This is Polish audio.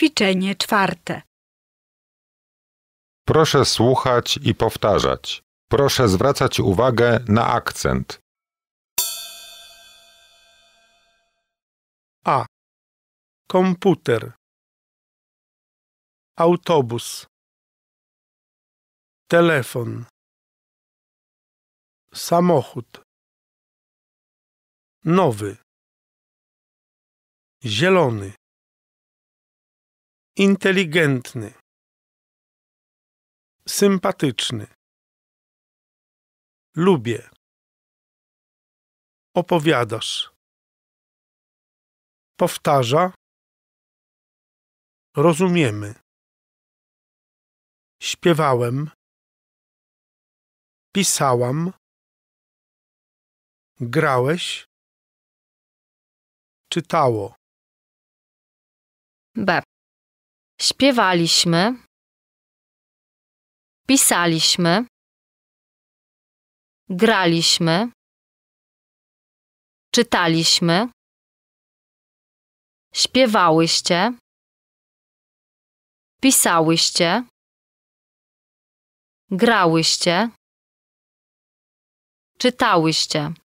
Ćwiczenie czwarte. Proszę słuchać i powtarzać. Proszę zwracać uwagę na akcent. A. Komputer. Autobus. Telefon. Samochód. Nowy. Zielony inteligentny, sympatyczny, lubię, opowiadasz, powtarza, rozumiemy, śpiewałem, pisałam, grałeś, czytało. Bab. Śpiewaliśmy. Pisaliśmy. Graliśmy. Czytaliśmy. Śpiewałyście. Pisałyście. Grałyście. Czytałyście.